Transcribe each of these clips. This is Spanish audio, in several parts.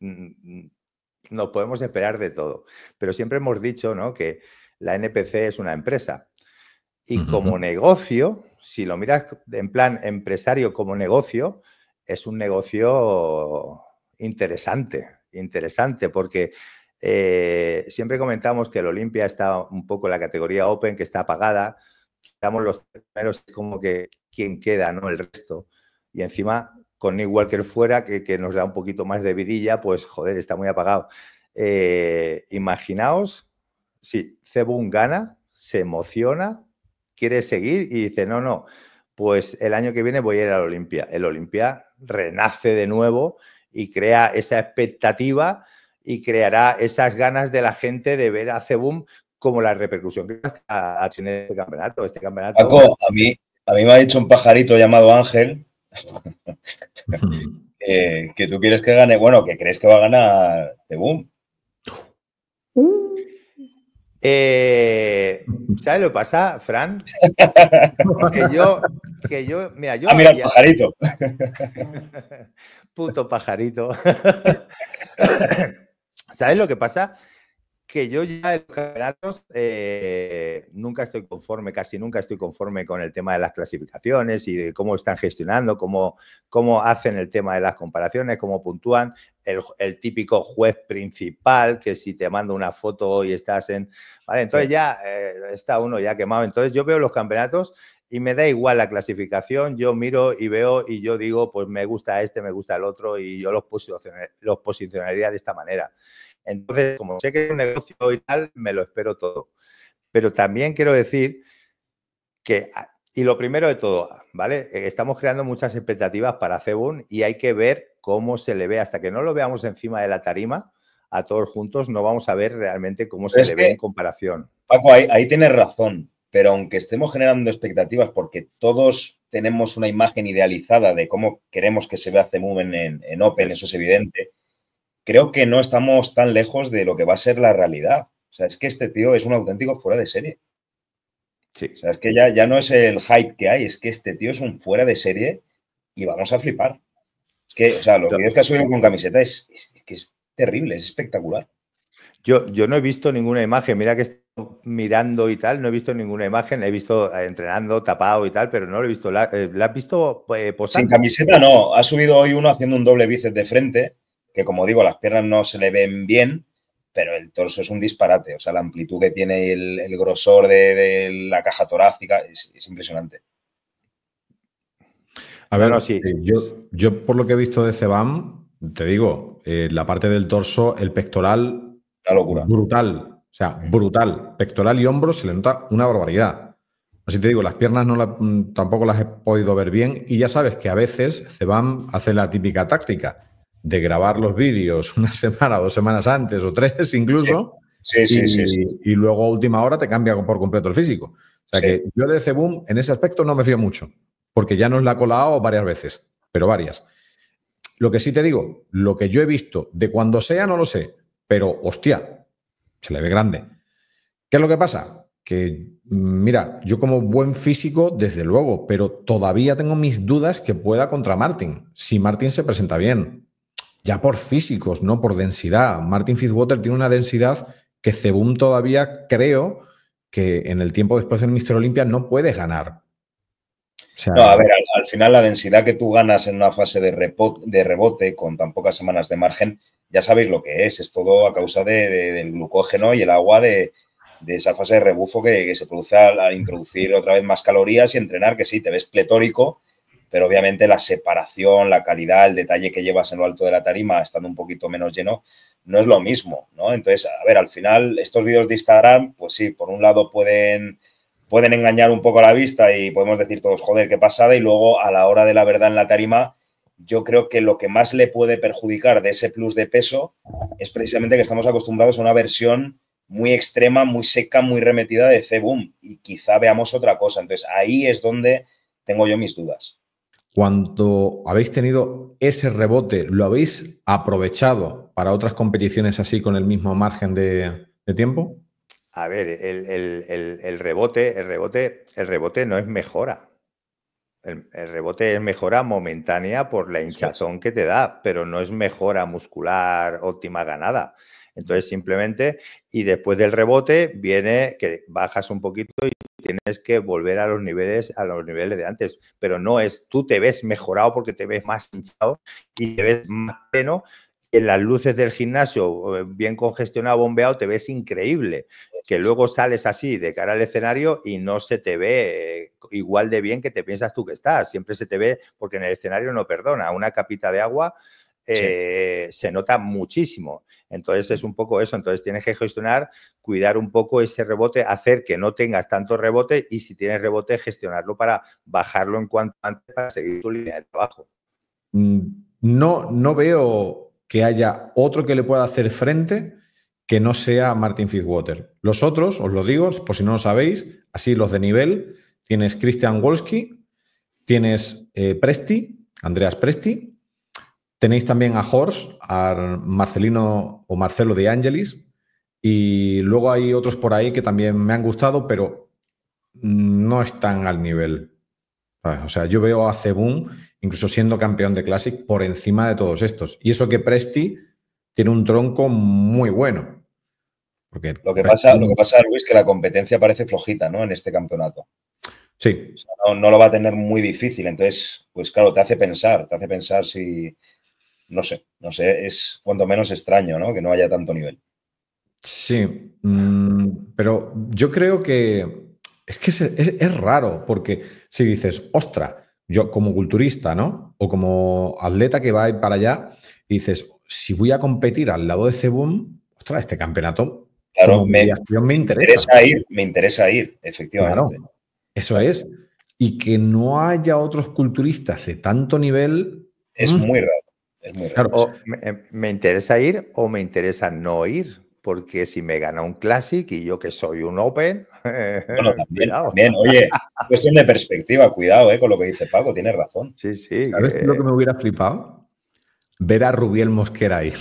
Mm, no podemos esperar de todo. Pero siempre hemos dicho ¿no? que la NPC es una empresa. Y como negocio, si lo miras en plan empresario como negocio, es un negocio interesante, interesante, porque eh, siempre comentamos que el Olimpia está un poco la categoría Open, que está apagada. Estamos los primeros como que quien queda, ¿no? El resto. Y encima con Nick Walker fuera, que, nos da un poquito más de vidilla, pues joder, está muy apagado. Eh, imaginaos si Cebun gana, se emociona, quiere seguir y dice, no, no, pues el año que viene voy a ir al Olimpia. El Olimpia renace de nuevo y crea esa expectativa y creará esas ganas de la gente de ver a Cebum como la repercusión que hasta a este campeonato. Este campeonato. a mí, a mí me ha dicho un pajarito llamado Ángel Eh, que tú quieres que gane, bueno, que crees que va a ganar The Boom. Uh. Eh, ¿Sabes lo que pasa, Fran? Que yo, que yo, mira, yo. Ah, mira el pajarito. Puto pajarito. ¿Sabes lo que pasa? que yo ya en los campeonatos eh, nunca estoy conforme, casi nunca estoy conforme con el tema de las clasificaciones y de cómo están gestionando, cómo, cómo hacen el tema de las comparaciones, cómo puntúan. El, típico juez principal que si te mando una foto y estás en... Vale, entonces ya eh, está uno ya quemado. Entonces yo veo los campeonatos y me da igual la clasificación, yo miro y veo y yo digo, pues me gusta este, me gusta el otro y yo los, los posicionaría de esta manera. Entonces, como sé que es un negocio y tal, me lo espero todo. Pero también quiero decir que, ah, y lo primero de todo, ¿vale? Eh, estamos creando muchas expectativas para Cebun y hay que ver cómo se le ve. Hasta que no lo veamos encima de la tarima, a todos juntos, no vamos a ver realmente cómo se le ve en comparación. Paco, ahí, tienes razón. Pero aunque estemos generando expectativas, porque todos tenemos una imagen idealizada de cómo queremos que se vea Cebun en, Open, eso es evidente creo que no estamos tan lejos de lo que va a ser la realidad. O sea, es que este tío es un auténtico fuera de serie. Sí. O sea, es que ya, ya no es el hype que hay, es que este tío es un fuera de serie y vamos a flipar. Es que, o sea, los vídeos que ha subido con camiseta es, que es terrible, es espectacular. Yo, yo no he visto ninguna imagen, mira que estoy mirando y tal, no he visto ninguna imagen, he visto eh, entrenando, tapado y tal, pero no lo he visto. ¿La, eh, has visto eh, Sin camiseta no, ha subido hoy uno haciendo un doble bíceps de frente, que como digo, las piernas no se le ven bien, pero el torso es un disparate. O sea, la amplitud que tiene el, grosor de, la caja torácica es, impresionante. A ver, eh, Yo, por lo que he visto de Cebam, te digo, eh, la parte del torso, el pectoral, la locura. brutal. O sea, brutal. Pectoral y hombro se le nota una barbaridad. Así te digo, las piernas no mm, tampoco las he podido ver bien y ya sabes que a veces Cebam hace la típica táctica de grabar los vídeos una semana, dos semanas antes o tres incluso. Sí, sí, y, sí, Y luego a última hora te cambia por completo el físico. O sea que yo de Cebum en ese aspecto no me fío mucho, porque ya nos la ha colado varias veces, pero varias. Lo que sí te digo, lo que yo he visto, de cuando sea no lo sé, pero hostia, se le ve grande. ¿Qué es lo que pasa? Que, mm, mira, yo como buen físico, desde luego, pero todavía tengo mis dudas que pueda contra Martín, si Martín se presenta bien ya por físicos, no por densidad. Martin Fitzwater tiene una densidad que según todavía creo que en el tiempo después del Mister Olimpia no puedes ganar. no, a ver, al, final la densidad que tú ganas en una fase de, de, rebote con tan pocas semanas de margen, ya sabéis lo que es, es todo a causa del glucógeno y el agua de, esa fase de rebufo que, se produce al introducir otra vez más calorías y entrenar, que sí, te ves pletórico, pero obviamente la separación, la calidad, el detalle que llevas en lo alto de la tarima, estando un poquito menos lleno, no es lo mismo, ¿no? Entonces, a ver, al final, estos vídeos de Instagram, pues sí, por un lado pueden, pueden engañar un poco a la vista y podemos decir todos, joder, qué pasada, y luego a la hora de la verdad en la tarima, yo creo que lo que más le puede perjudicar de ese plus de peso es precisamente que estamos acostumbrados a una versión muy extrema, muy seca, muy remetida de C-Boom y quizá veamos otra cosa. Entonces, ahí es donde tengo yo mis dudas. Cuando habéis tenido ese rebote, ¿lo habéis aprovechado para otras competiciones así con el mismo margen de, tiempo? A ver, el, rebote, el rebote, el rebote no es mejora. El, rebote es mejora momentánea por la hinchazón que te da, pero no es mejora muscular óptima ganada. Entonces, simplemente, y después del rebote viene que bajas un poquito y tienes que volver a los niveles, a los niveles de antes. Pero no es, tú te ves mejorado porque te ves más hinchado y te ves más pleno. En las luces del gimnasio, eh, bien congestionado, bombeado, te ves increíble. Que luego sales así de cara al escenario y no se te ve eh, igual de bien que te piensas tú que estás. Siempre se te ve, porque en el escenario no perdona, una capita de agua eh, se nota muchísimo. Entonces es un poco eso, entonces tienes que gestionar, cuidar un poco ese rebote, hacer que no tengas tanto rebote y si tienes rebote, gestionarlo para bajarlo en cuanto antes para seguir tu línea de trabajo. Mm, no, no veo que haya otro que le pueda hacer frente que no sea Martin Fitzwater. Los otros, os lo digo, por si no lo sabéis, así los de nivel, tienes Christian Wolski, tienes eh, Presti, Andreas Presti, Tenéis también a Horst, a Marcelino o Marcelo de Angelis, y luego hay otros por ahí que también me han gustado, pero no están al nivel. O sea, yo veo a Cebun, incluso siendo campeón de Classic, por encima de todos estos. Y eso que Presti tiene un tronco muy bueno. Porque lo, que pasa, lo que pasa, Luis, que la competencia parece flojita, ¿no? En este campeonato. Sí. no, lo va a tener muy difícil. Entonces, pues claro, te hace pensar, te hace pensar si, no sé, no sé, es cuanto menos extraño, ¿no? Que no haya tanto nivel. Sí, mm, pero yo creo que es que es, raro, porque si dices, ostra, yo como culturista, ¿no? O como atleta que va para allá, dices, si voy a competir al lado de Cebum, ostra este campeonato. me, me, interesa. ir, me interesa ir, efectivamente. eso es. Y que no haya otros culturistas de tanto nivel. Es mm. muy raro. Eh, me, interesa ir o me interesa no ir? Porque si me gana un Classic y yo que soy un Open. Bueno, también, oye, cuestión de perspectiva, cuidado eh, con lo que dice Paco, tienes razón. Sí, sí. ¿Sabes lo que me hubiera flipado? Ver a Rubiel Mosquera ahí.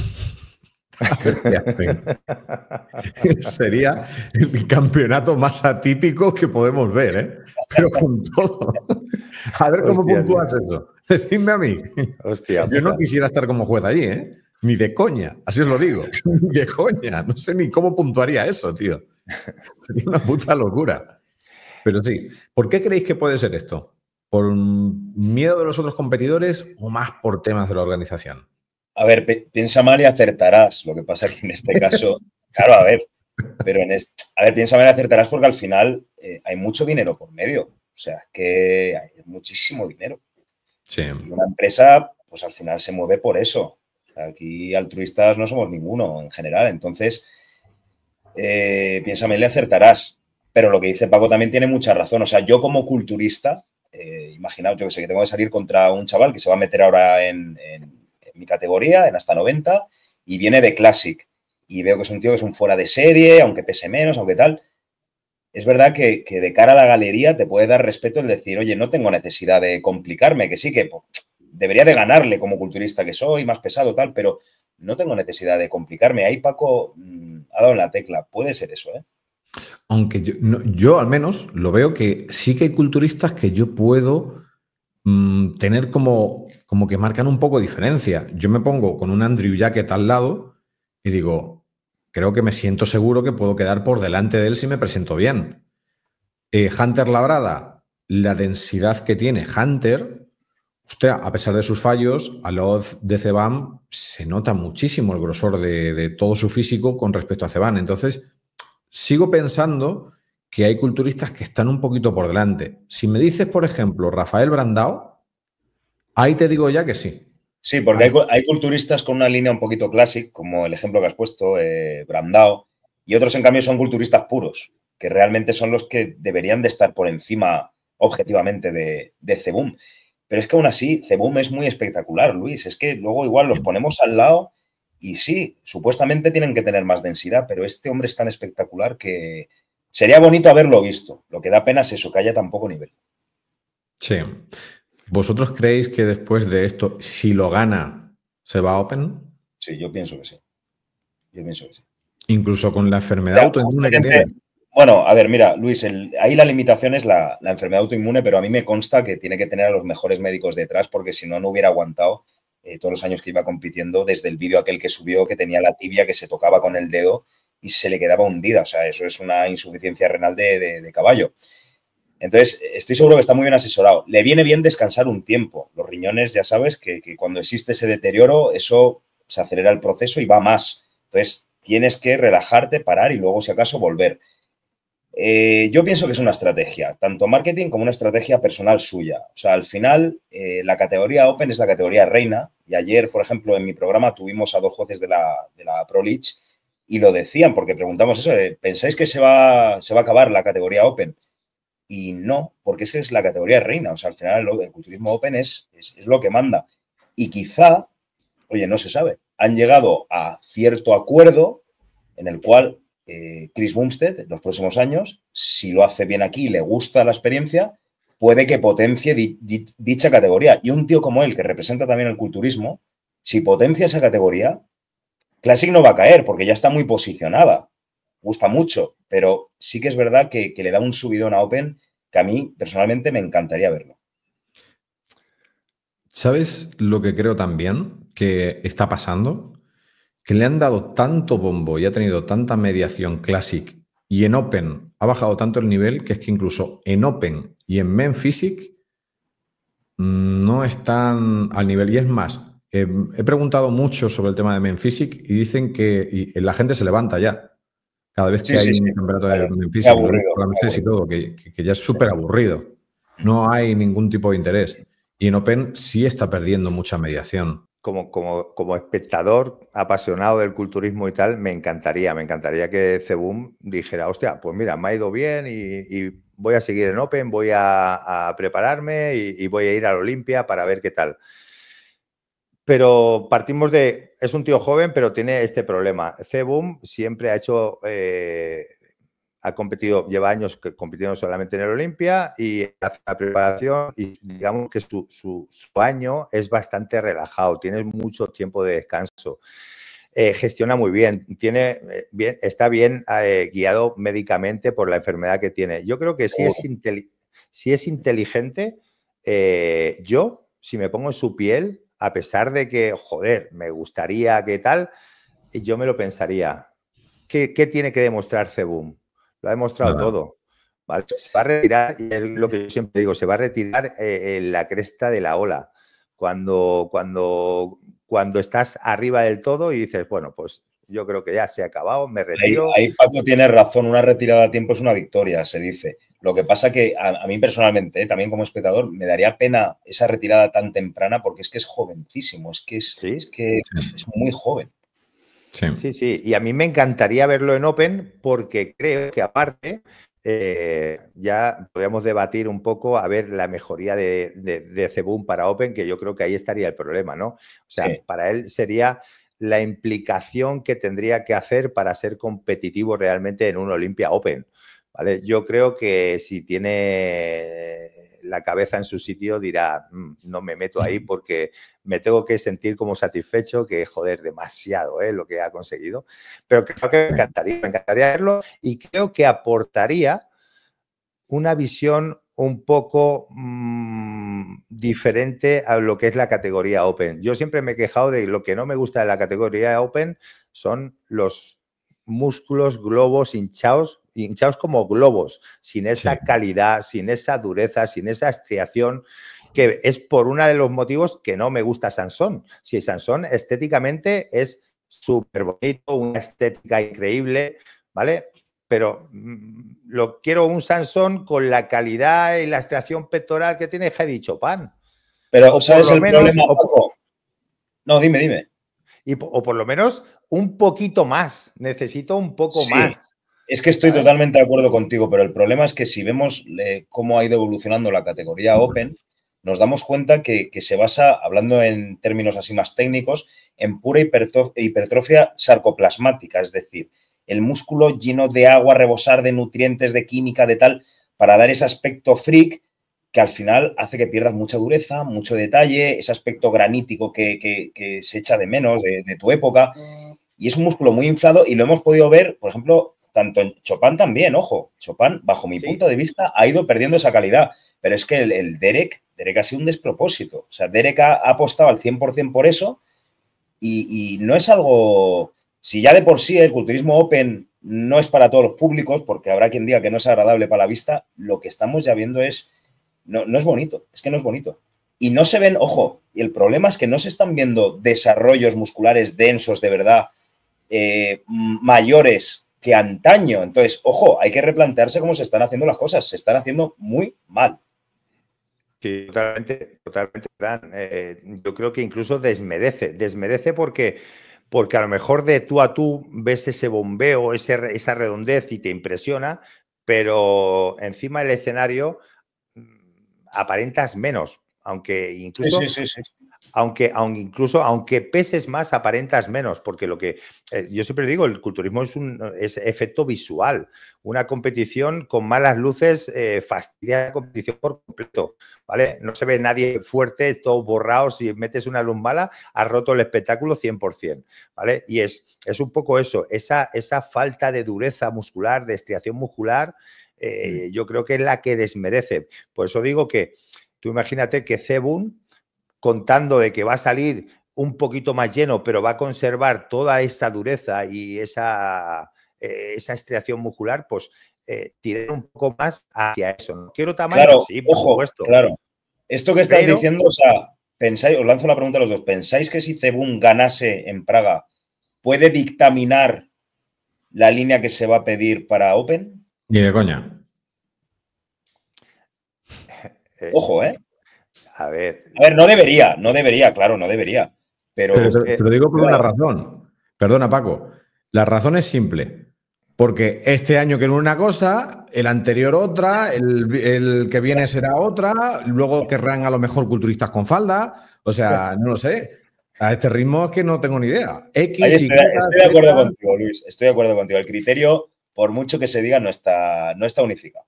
Sería el campeonato más atípico que podemos ver, ¿eh? Pero con todo. A ver cómo puntúas eso. Decidme a mí. Yo no quisiera estar como juez allí, ¿eh? Ni de coña, así os lo digo. Ni de coña. No sé ni cómo puntuaría eso, tío. Sería una puta locura. Pero sí, ¿por qué creéis que puede ser esto? ¿Por miedo de los otros competidores o más por temas de la organización? A ver, piensa mal y acertarás. Lo que pasa que en este caso, claro, a ver, pero en este, a ver, piensa mal y acertarás porque al final eh, hay mucho dinero por medio. O sea, que hay muchísimo dinero una empresa, pues al final se mueve por eso. Aquí altruistas no somos ninguno en general. Entonces, eh, piénsame, le acertarás. Pero lo que dice Paco también tiene mucha razón. O sea, yo como culturista, eh, imaginaos, yo que sé, que tengo que salir contra un chaval que se va a meter ahora en, en, mi categoría, en hasta 90, y viene de Classic. Y veo que es un tío que es un fuera de serie, aunque pese menos, aunque tal es verdad que, de cara a la galería te puede dar respeto el decir, oye, no tengo necesidad de complicarme, que sí que pues, debería de ganarle como culturista que soy, más pesado, tal, pero no tengo necesidad de complicarme. Ahí Paco mm, ha dado la tecla, puede ser eso, ¿eh? Aunque yo, al menos lo veo que sí que hay culturistas que yo puedo mm, tener como, como que marcan un poco diferencia. Yo me pongo con un Andrew Jacket al lado y digo, creo que me siento seguro que puedo quedar por delante de él si me presento bien. Eh, Hunter Labrada, la densidad que tiene Hunter, usted a pesar de sus fallos, a lo de Cebam se nota muchísimo el grosor de, todo su físico con respecto a Cebam. Entonces, sigo pensando que hay culturistas que están un poquito por delante. Si me dices, por ejemplo, Rafael Brandao, ahí te digo ya que sí. Sí, porque hay, culturistas con una línea un poquito clásica, como el ejemplo que has puesto, eh, Brandao, y otros en cambio son culturistas puros, que realmente son los que deberían de estar por encima objetivamente de, de Cebum. Pero es que aún así, Cebum es muy espectacular, Luis. Es que luego igual los ponemos al lado y sí, supuestamente tienen que tener más densidad, pero este hombre es tan espectacular que sería bonito haberlo visto. Lo que da pena es eso, que haya tan poco nivel. Sí. ¿Vosotros creéis que después de esto, si lo gana, se va a Open? Sí, yo pienso que sí. Yo pienso que sí. Incluso con la enfermedad autoinmune que tiene. Bueno, a ver, mira, Luis, ahí la limitación es la, enfermedad autoinmune, pero a mí me consta que tiene que tener a los mejores médicos detrás, porque si no, no hubiera aguantado eh, todos los años que iba compitiendo, desde el vídeo aquel que subió, que tenía la tibia, que se tocaba con el dedo y se le quedaba hundida. O sea, eso es una insuficiencia renal de caballo. Entonces, estoy seguro que está muy bien asesorado. Le viene bien descansar un tiempo. Los riñones, ya sabes, que, cuando existe ese deterioro, eso se acelera el proceso y va más. Entonces, tienes que relajarte, parar y luego, si acaso, volver. Eh, yo pienso que es una estrategia, tanto marketing como una estrategia personal suya. O sea, al final, eh, la categoría Open es la categoría reina. Y ayer, por ejemplo, en mi programa tuvimos a dos jueces de la, de Pro y lo decían porque preguntamos eso, ¿pensáis que se se va a acabar la categoría Open? y no, porque esa es la categoría reina. O sea, al final el culturismo open es, es, lo que manda. Y quizá, oye, no se sabe, han llegado a cierto acuerdo en el cual eh, Chris Bumstead, los próximos años, si lo hace bien aquí y le gusta la experiencia, puede que potencie dicha categoría. Y un tío como él, que representa también el culturismo, si potencia esa categoría, Classic no va a caer porque ya está muy posicionada gusta mucho, pero sí que es verdad que, le da un subidón a Open que a mí personalmente me encantaría verlo. ¿Sabes lo que creo también que está pasando? Que le han dado tanto bombo y ha tenido tanta mediación Classic y en Open ha bajado tanto el nivel que es que incluso en Open y en Men Physic mm, no están al nivel. Y es más, em, he preguntado mucho sobre el tema de Men Physic y dicen que la gente se levanta ya cada vez que hay un campeonato de física, que, ya es súper aburrido. Mm. No hay ningún tipo de interés. Y en Open sí está perdiendo mucha mediación. Como, como, espectador apasionado del culturismo y tal, me encantaría, me encantaría que Cebum dijera, hostia, pues mira, me ha ido bien y, voy a seguir en Open, voy a, prepararme y, y, voy a ir la Olimpia para ver qué tal. Pero partimos de, es un tío joven, pero tiene este problema. Cebum siempre ha hecho, eh, ha competido, lleva años compitiendo solamente en el Olimpia y hace la preparación y digamos que su, su, año es bastante relajado, tiene mucho tiempo de descanso. Eh, gestiona muy bien, tiene, eh, bien está bien guiado médicamente por la enfermedad que tiene. Yo creo que si es, oh. si es inteligente, yo, si me pongo en su piel, a pesar de que, joder, me gustaría que tal, yo me lo pensaría. ¿Qué, tiene que demostrar Cebum? Lo ha demostrado todo. Se va a retirar, y es lo que yo siempre digo, se va a retirar eh, en la cresta de la ola. Cuando, cuando, cuando estás arriba del todo y dices, bueno, pues yo creo que ya se ha acabado, me retiro. ahí Paco tiene razón, una retirada a tiempo es una victoria, se dice. Lo que pasa que a, mí personalmente, eh, también como espectador, me daría pena esa retirada tan temprana porque es que es jovencísimo, es que es, que es muy joven. Sí. sí. y a mí me encantaría verlo en Open porque creo que aparte eh, ya podríamos debatir un poco a ver la mejoría de, de, para Open, que yo creo que ahí estaría el problema, ¿no? O sea, para él sería la implicación que tendría que hacer para ser competitivo realmente en un Olimpia Open. Yo creo que si tiene eh, la cabeza en su sitio dirá, mm, no me meto ahí porque me tengo que sentir como satisfecho que, joder, demasiado ¿eh? lo que ha conseguido. Pero creo que me encantaría, verlo y creo que aportaría una visión un poco mm, diferente a lo que es la categoría Open. Yo siempre me he quejado de lo que no me gusta de la categoría Open son los músculos globos hinchados hinchados como globos, sin esa calidad, sin esa dureza, sin esa estriación, que es por uno de los motivos que no me gusta Sansón. Si Sansón estéticamente es súper bonito, una estética increíble, ¿vale? Pero mm, lo quiero un Sansón con la calidad y la extracción pectoral que tiene dicho Chopin. Pero o ¿sabes menos, no, dime, dime. Y, o por lo menos un poquito más, necesito un poco más. Es que estoy totalmente de acuerdo contigo, pero el problema es que si vemos eh, cómo ha ido evolucionando la categoría Open, nos damos cuenta que, se basa, hablando en términos así más técnicos, en pura hipertrofia sarcoplasmática, es decir, el músculo lleno de agua, rebosar de nutrientes, de química, de tal, para dar ese aspecto freak que al final hace que pierdas mucha dureza, mucho detalle, ese aspecto granítico que, se echa de menos de tu época. Mm. Y es un músculo muy inflado y lo hemos podido ver, por ejemplo, tanto en Chopin también, ojo, Chopin, bajo mi punto de vista, ha ido perdiendo esa calidad, pero es que el, Derek, Derek ha sido un despropósito, o sea, Derek ha, apostado al 100% por eso y, no es algo, si ya de por sí el culturismo open no es para todos los públicos, porque habrá quien diga que no es agradable para la vista, lo que estamos ya viendo es, no, no es bonito, es que no es bonito. Y no se ven, ojo, y el problema es que no se están viendo desarrollos musculares densos de verdad, eh, mayores que antaño. Entonces, ojo, hay que replantearse cómo se están haciendo las cosas. Se están haciendo muy mal. totalmente, totalmente, eh, yo creo que incluso desmerece, desmerece porque, porque a lo mejor de tú a tú ves ese bombeo, esa redondez y te impresiona, pero encima del escenario mm, aparentas menos, aunque incluso aunque, incluso aunque peses más, aparentas menos, porque lo que eh, yo siempre digo, el culturismo es un es efecto visual. Una competición con malas luces eh, fastidia la competición por completo, ¿vale? No se ve nadie fuerte, todo borrado. si metes una luz mala, has roto el espectáculo 100%, ¿vale? Y es, es un poco eso, esa, esa falta de dureza muscular, de estriación muscular, eh, mm. yo creo que es la que desmerece. Por eso digo que tú imagínate que Cebun contando de que va a salir un poquito más lleno, pero va a conservar toda esa dureza y esa, estreación eh, esa muscular, pues eh, tiré un poco más hacia eso. ¿No quiero tamaño? sí, ojo, esto. Claro. Esto que estáis diciendo, o sea, pensáis, os lanzo la pregunta a los dos. ¿Pensáis que si Cebún ganase en Praga, puede dictaminar la línea que se va a pedir para Open? Ni de coña. Ojo, ¿eh? a ver. A ver, no debería, no debería, claro, no debería. Pero, pero, digo por una razón. Perdona, Paco. La razón es simple. Porque este año que es una cosa, el anterior otra, el, que viene será otra, luego querrán a lo mejor culturistas con falda, o sea, no lo sé. A este ritmo es que no tengo ni idea. estoy, estoy de acuerdo contigo, Luis, estoy de acuerdo contigo. El criterio, por mucho que se diga, no está, no está unificado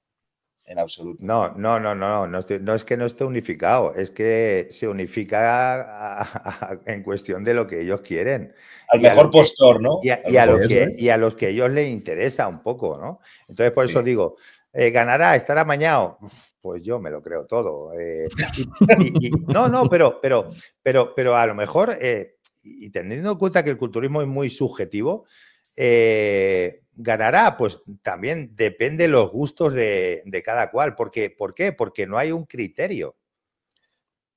en absoluto. No, no, no, no, no, no, es que no esté unificado, es que se unifica en cuestión de lo que ellos quieren. Al mejor postor, ¿no? Y a, los que, a los que ellos les interesa un poco, ¿no? Entonces, por eso digo, eh, ganará, estará mañana, Pues yo me lo creo todo. Eh, no, no, pero, pero, pero, pero a lo mejor, eh, y teniendo en cuenta que el culturismo es muy subjetivo, eh, ganará, pues también depende los gustos de, cada cual. Porque, ¿Por qué? Porque no hay un criterio.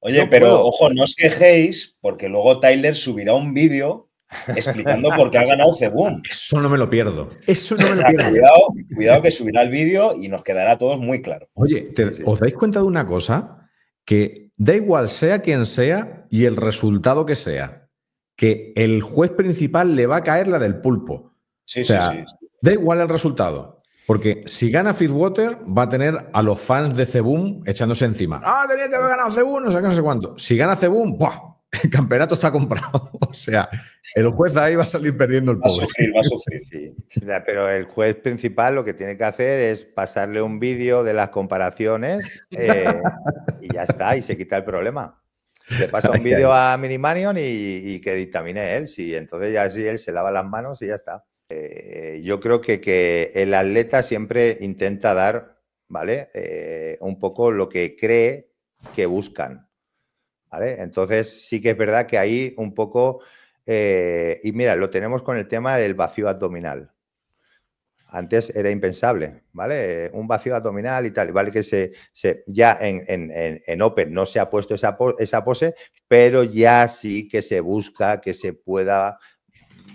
Oye, pero ojo, no os quejéis, porque luego Tyler subirá un vídeo explicando por qué ha ganado según. Eso no me lo pierdo. Eso no me lo pierdo. cuidado, cuidado que subirá el vídeo y nos quedará a todos muy claro. Oye, ¿os dais cuenta de una cosa? Que da igual sea quien sea y el resultado que sea, que el juez principal le va a caer la del pulpo. Sí, sí, sí. Da igual el resultado. Porque si gana Fitwater, va a tener a los fans de Cebum echándose encima. Ah, tenía que haber ganado Cebum, no sé qué, no sé cuánto. Si gana Cebum, ¡buah! El campeonato está comprado. o sea, el juez ahí va a salir perdiendo el pobre. Va a sufrir, va a sufrir. Pero el juez principal lo que tiene que hacer es pasarle un vídeo de las comparaciones eh, y ya está, y se quita el problema. Le pasa un vídeo a Minimanion y, que dictamine él. y entonces ya sí, él se lava las manos y ya está. Eh, yo creo que, que, el atleta siempre intenta dar, ¿vale? Eh, un poco lo que cree que buscan, ¿vale? Entonces sí que es verdad que ahí un poco, eh, y mira, lo tenemos con el tema del vacío abdominal. Antes era impensable, ¿vale? Un vacío abdominal y tal, ¿vale? Que se, ya en, en, Open no se ha puesto esa, esa pose, pero ya sí que se busca que se pueda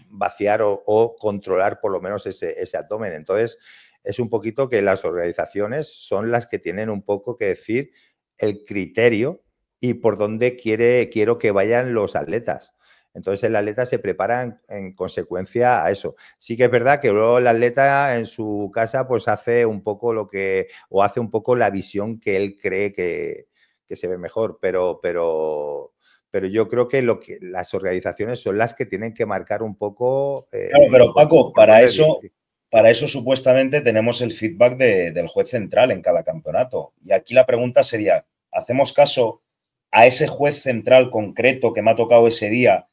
vaciar o, controlar por lo menos ese, ese abdomen. Entonces, es un poquito que las organizaciones son las que tienen un poco que decir el criterio y por dónde quiere, quiero que vayan los atletas. Entonces el atleta se prepara en, consecuencia a eso. Sí que es verdad que luego el atleta en su casa pues hace un poco lo que, o hace un poco la visión que él cree que, que se ve mejor, pero, pero pero yo creo que, lo que las organizaciones son las que tienen que marcar un poco... Eh, claro, pero Paco, para eso, para eso supuestamente tenemos el feedback del juez central en cada campeonato. Y aquí la pregunta sería, ¿hacemos caso a ese juez central concreto que me ha tocado ese día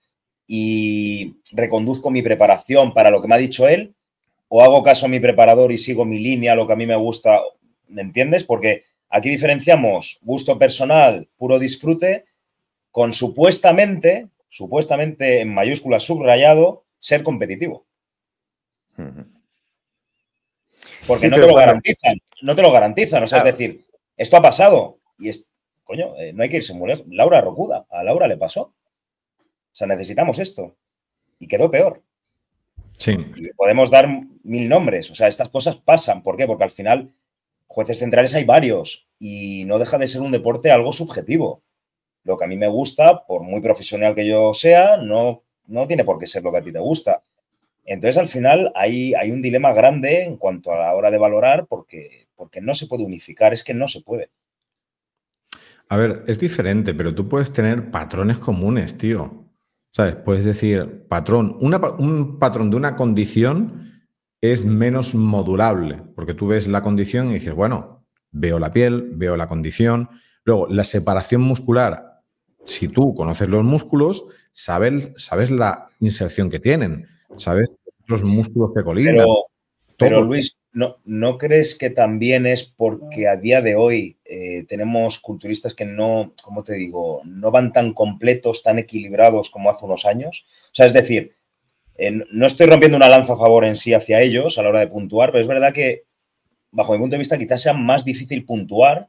y reconduzco mi preparación para lo que me ha dicho él? ¿O hago caso a mi preparador y sigo mi línea, lo que a mí me gusta? ¿Me entiendes? Porque aquí diferenciamos gusto personal, puro disfrute con supuestamente, supuestamente en mayúsculas subrayado, ser competitivo. Porque no te lo garantizan, no te lo garantizan. O sea, es decir, esto ha pasado y es, coño, eh, no hay que irse muy Laura Rocuda, a Laura le pasó. O sea, necesitamos esto. Y quedó peor. Sí. podemos dar mil nombres. O sea, estas cosas pasan. ¿Por qué? Porque al final, jueces centrales hay varios y no deja de ser un deporte algo subjetivo. Lo que a mí me gusta, por muy profesional que yo sea, no, no tiene por qué ser lo que a ti te gusta. Entonces, al final, hay, hay un dilema grande en cuanto a la hora de valorar, porque, porque no se puede unificar, es que no se puede. A ver, es diferente, pero tú puedes tener patrones comunes, tío. ¿Sabes? Puedes decir, patrón, un patrón de una condición es menos modulable, porque tú ves la condición y dices, bueno, veo la piel, veo la condición. Luego, la separación muscular si tú conoces los músculos, sabes, sabes la inserción que tienen, sabes los músculos que coligan Pero, Luis, ¿no, crees que también es porque a día de hoy eh, tenemos culturistas que no, como te digo, no van tan completos, tan equilibrados como hace unos años? O sea, es decir, eh, no estoy rompiendo una lanza a favor en sí hacia ellos a la hora de puntuar, pero es verdad que, bajo mi punto de vista, quizás sea más difícil puntuar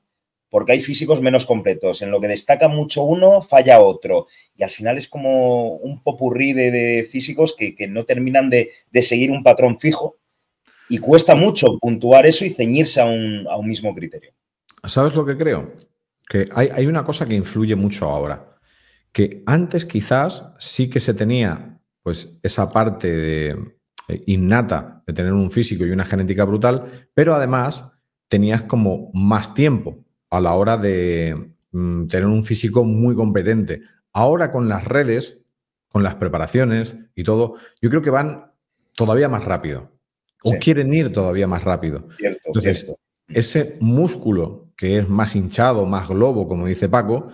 porque hay físicos menos completos. En lo que destaca mucho uno, falla otro. Y al final es como un popurrí de, físicos que, no terminan de, seguir un patrón fijo. Y cuesta mucho puntuar eso y ceñirse a un, mismo criterio. ¿Sabes lo que creo? Que hay, una cosa que influye mucho ahora. Que antes quizás sí que se tenía pues esa parte de, eh, innata de tener un físico y una genética brutal, pero además tenías como más tiempo a la hora de mm, tener un físico muy competente. Ahora con las redes, con las preparaciones y todo, yo creo que van todavía más rápido o quieren ir todavía más rápido. Entonces, ese músculo que es más hinchado, más globo, como dice Paco,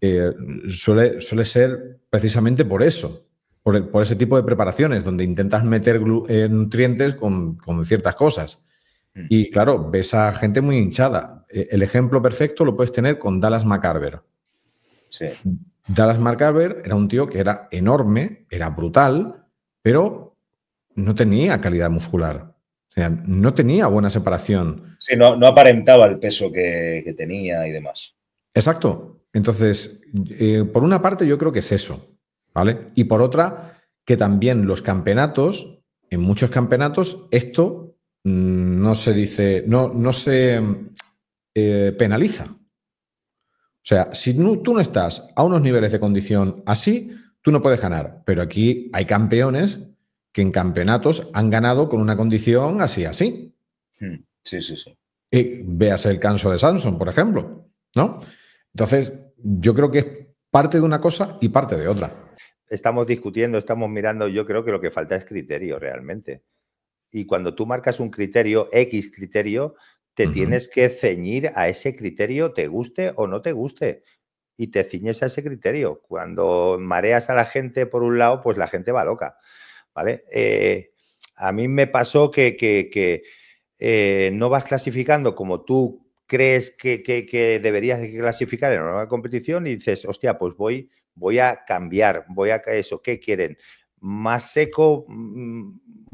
eh, suele, ser precisamente por eso, por, ese tipo de preparaciones, donde intentas meter eh, nutrientes con, con, ciertas cosas. Mm. Y claro, ves a gente muy hinchada. E, el ejemplo perfecto lo puedes tener con Dallas McCarver. Dallas McCarver era un tío que era enorme, era brutal, pero no tenía calidad muscular. O sea, no tenía buena separación. Sí, no, aparentaba el peso que, tenía y demás. Exacto. Entonces, eh, por una parte yo creo que es eso, ¿vale? Y por otra, que también los campeonatos, en muchos campeonatos, esto Mm, no se dice, no, no se eh, penaliza. O sea, si tú no estás a unos niveles de condición así, tú no puedes ganar. Pero aquí hay campeones que en campeonatos han ganado con una condición así, así. Hmm. Sí, sí, sí. Y veas el canso de Samson, por ejemplo, ¿no? Entonces, yo creo que es parte de una cosa y parte de otra. Estamos discutiendo, estamos mirando, yo creo que lo que falta es criterio realmente. Y cuando tú marcas un criterio, X criterio, te tienes que ceñir a ese criterio, te guste o no te guste. Y te ciñes a ese criterio. Cuando mareas a la gente por un lado, pues la gente va loca. ¿Vale? Eh, a mí me pasó que, eh, no vas clasificando como tú crees que, que, deberías clasificar en una nueva competición y dices, hostia, pues voy, voy a cambiar, voy a eso, ¿qué quieren? Más seco, mm,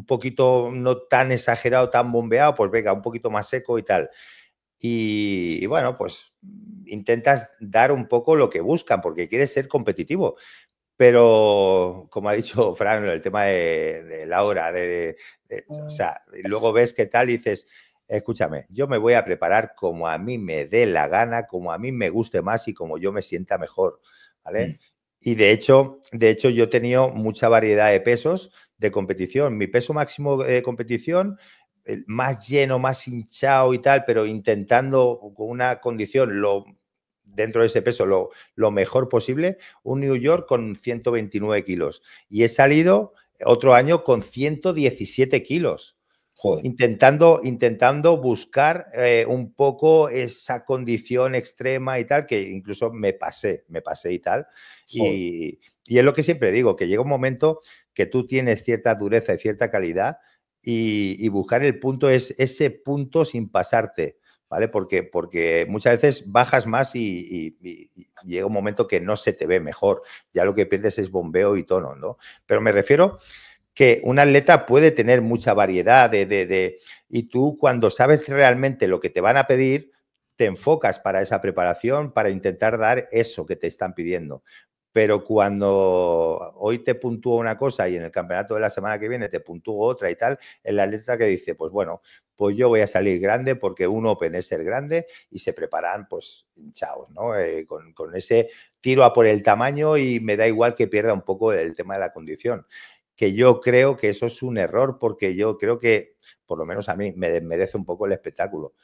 poquito no tan exagerado, tan bombeado, pues venga, un poquito más seco y tal. Y, bueno, pues intentas dar un poco lo que buscan, porque quieres ser competitivo. Pero, como ha dicho Fran, el tema de, la hora, de, o mm. sea, luego ves qué tal y dices, escúchame, yo me voy a preparar como a mí me dé la gana, como a mí me guste más y como yo me sienta mejor, ¿vale? Mm. Y de hecho, de hecho, yo he tenido mucha variedad de pesos, de competición. Mi peso máximo de competición, más lleno, más hinchado y tal, pero intentando con una condición lo dentro de ese peso lo, lo, mejor posible, un New York con 129 kilos. Y he salido otro año con 117 kilos. Intentando, intentando buscar eh, un poco esa condición extrema y tal, que incluso me pasé, me pasé y tal. Y, y, es lo que siempre digo, que llega un momento que tú tienes cierta dureza y cierta calidad y, buscar el punto es ese punto sin pasarte. ¿Vale? Porque, porque muchas veces bajas más y, llega un momento que no se te ve mejor. Ya lo que pierdes es bombeo y tono, ¿no? Pero me refiero que un atleta puede tener mucha variedad de, de, y tú cuando sabes realmente lo que te van a pedir, te enfocas para esa preparación, para intentar dar eso que te están pidiendo pero cuando hoy te puntúo una cosa y en el campeonato de la semana que viene te puntúo otra y tal, la letra que dice, pues bueno, pues yo voy a salir grande porque uno Open es el grande y se preparan pues hinchados, ¿no? Eh, con, con ese tiro a por el tamaño y me da igual que pierda un poco el tema de la condición que yo creo que eso es un error porque yo creo que, por lo menos a mí, me desmerece un poco el espectáculo.